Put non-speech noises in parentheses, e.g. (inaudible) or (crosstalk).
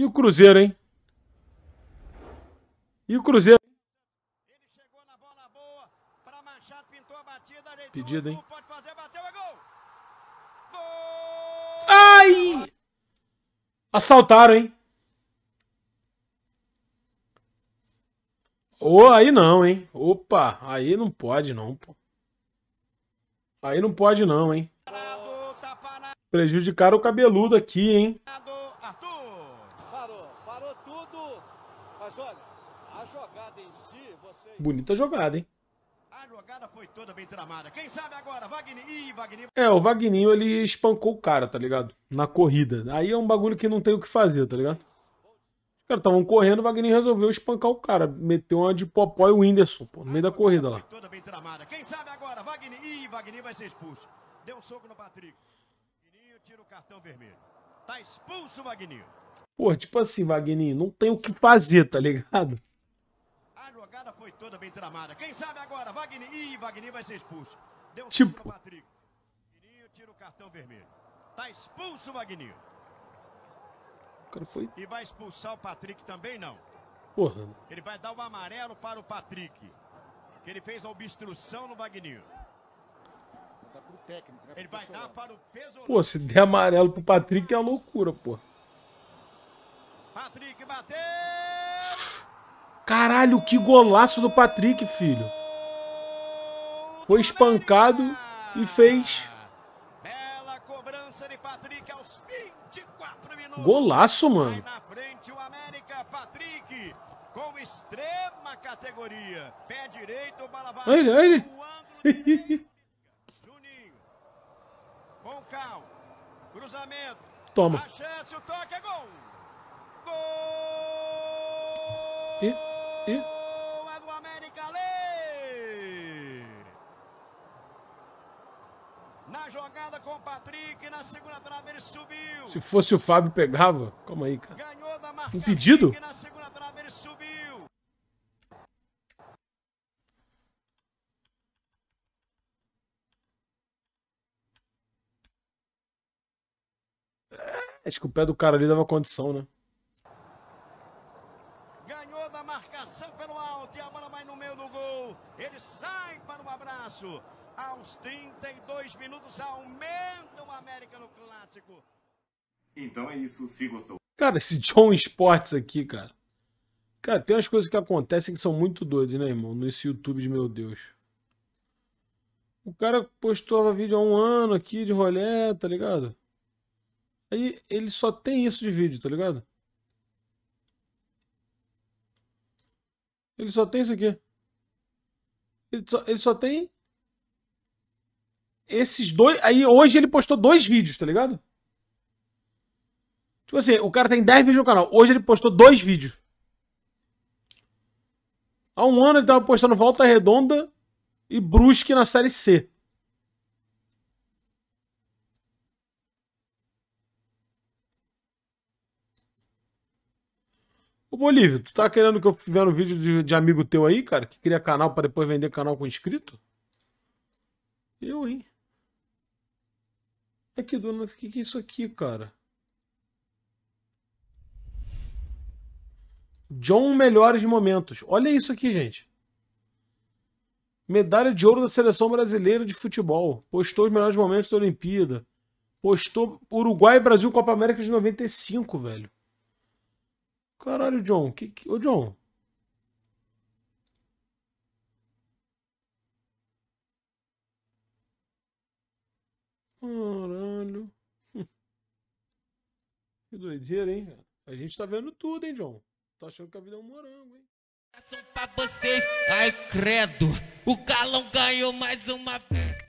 E o Cruzeiro, hein? E o Cruzeiro. Pedido, hein? É Ai! Assaltaram, hein? Ô, oh, aí não, hein? Opa, aí não pode não, pô. Aí não pode não, hein? Prejudicaram o cabeludo aqui, hein? jogada si, Bonita jogada, hein? jogada agora, Ih, É, o Vagninho ele espancou o cara, tá ligado? Na corrida. Aí é um bagulho que não tem o que fazer, tá ligado? Os caras estavam correndo, o Wagninho resolveu espancar o cara. Meteu uma de popó e o Whindersson, pô, no meio da corrida lá. Agora, Ih, vai ser expulso. Deu um soco no Patrick. Vagninho tira o cartão vermelho. Tá expulso o Pô, tipo assim, Wagninho, não tem o que fazer, tá ligado? jogada foi toda bem tramada. Quem sabe agora, Wagner. Ih, Wagner vai ser expulso. Deu tipo. Patrick. Guininho tira o cartão vermelho. Tá expulso o Wagner. O cara foi. E vai expulsar o Patrick também, não. Porra. Ele vai dar o um amarelo para o Patrick. Que ele fez a obstrução no Wagner. Tá técnico, né? Ele vai dar para o peso. Pô, se der amarelo pro Patrick é uma loucura, pô. Patrick bateu! Caralho, que golaço do Patrick, filho. Foi espancado e fez. Golaço, mano. Olha ele, olha ele. Juninho. Com calma. Cruzamento. Toma. A chance, o toque é gol. Gol! E? E... É do América ali! Na jogada com o Patrick, na segunda trave ele subiu. Se fosse o Fábio, pegava. Calma aí, cara. Ganhou da marca Impedido? Na segunda trave ele subiu. É, acho que o pé do cara ali dava condição, né? a bola vai no meio do gol. Ele sai para o abraço. Aos 32 minutos, aumenta o América no clássico. Então é isso, se gostou. Cara, esse (laughs) John Sports aqui, cara. Cara, tem umas coisas que acontecem que são muito doidas, né, irmão? Nesse YouTube de meu Deus. O cara postou vídeo há um ano aqui de rolê, tá ligado? Aí ele só tem isso de vídeo, tá ligado? Ele só tem isso aqui. Ele só, ele só tem. Esses dois. Aí hoje ele postou dois vídeos, tá ligado? Tipo assim, o cara tem 10 vídeos no canal. Hoje ele postou dois vídeos. Há um ano ele tava postando Volta Redonda e Brusque na Série C. Bolívia, tu tá querendo que eu fizer um vídeo de, de, amigo teu aí, cara? Que cria canal para depois vender canal com inscrito? Eu, hein? Aqui, é dona, o que, que é isso aqui, cara? John Melhores Momentos. Olha isso aqui, gente. Medalha de ouro da seleção brasileira de futebol. Postou os melhores momentos da Olimpíada. Postou Uruguai e Brasil Copa América de 95, velho. Caralho, John, que, que... Ô, John. Caralho. (laughs) Que doideira, hein? A gente tá vendo tudo, hein, John? Tá achando que a vida é um morango, hein? Pra vocês, ai credo, o Galão ganhou mais uma vez.